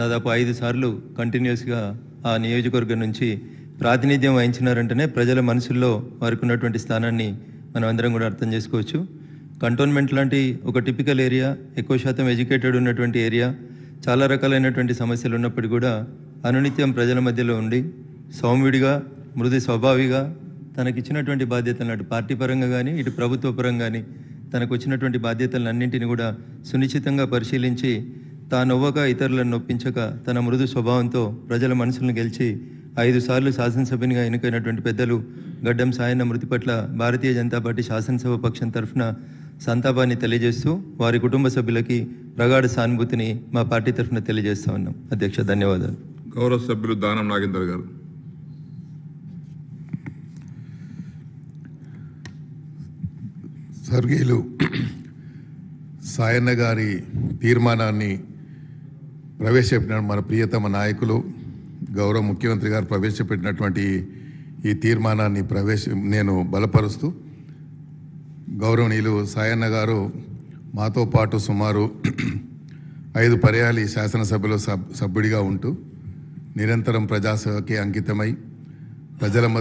దాదాపు ఐదు సార్లు కంటిన్యూస్గా ఆ నియోజకవర్గం నుంచి ప్రాతినిధ్యం వహించినారంటేనే ప్రజల మనసుల్లో వారికి ఉన్నటువంటి స్థానాన్ని మనం అందరం కూడా అర్థం చేసుకోవచ్చు కంటోన్మెంట్ లాంటి ఒక టిపికల్ ఏరియా ఎక్కువ శాతం ఎడ్యుకేటెడ్ ఉన్నటువంటి ఏరియా చాలా రకాలైనటువంటి సమస్యలు ఉన్నప్పటికీ కూడా అనునిత్యం ప్రజల మధ్యలో ఉండి సౌమ్యుడిగా మృది స్వభావిగా తనకిచ్చినటువంటి బాధ్యతలను అటు పార్టీ పరంగా కానీ ఇటు ప్రభుత్వ పరంగా కానీ తనకు వచ్చినటువంటి బాధ్యతలన్నింటినీ కూడా సునిశ్చితంగా పరిశీలించి నవ్వగా ఇతరులను నొప్పించక తన మృదు స్వభావంతో ప్రజల మనసులను గెలిచి ఐదుసార్లు శాసనసభ్యునిగా ఎన్నికైనటువంటి పెద్దలు గడ్డం సాయన్న మృతి పట్ల భారతీయ జనతా పార్టీ శాసనసభ పక్షం తరఫున సంతాపాన్ని తెలియజేస్తూ వారి కుటుంబ సభ్యులకి ప్రగాఢ సానుభూతిని మా పార్టీ తరఫున తెలియజేస్తా ఉన్నాం అధ్యక్ష ధన్యవాదాలు గౌరవ సభ్యులు దానం నాగేందర్ గారు స్వర్గీయులు సాయన్న గారి తీర్మానాన్ని ప్రవేశపెట్టిన మన ప్రియతమ నాయకులు గౌరవ ముఖ్యమంత్రి గారు ప్రవేశపెట్టినటువంటి ఈ తీర్మానాన్ని ప్రవేశ నేను బలపరుస్తూ గౌరవనీయులు సాయన్న గారు మాతో పాటు సుమారు ఐదు పర్యాలు ఈ శాసనసభలో సభ్యుడిగా ఉంటూ నిరంతరం ప్రజాసేవకి అంకితమై ప్రజల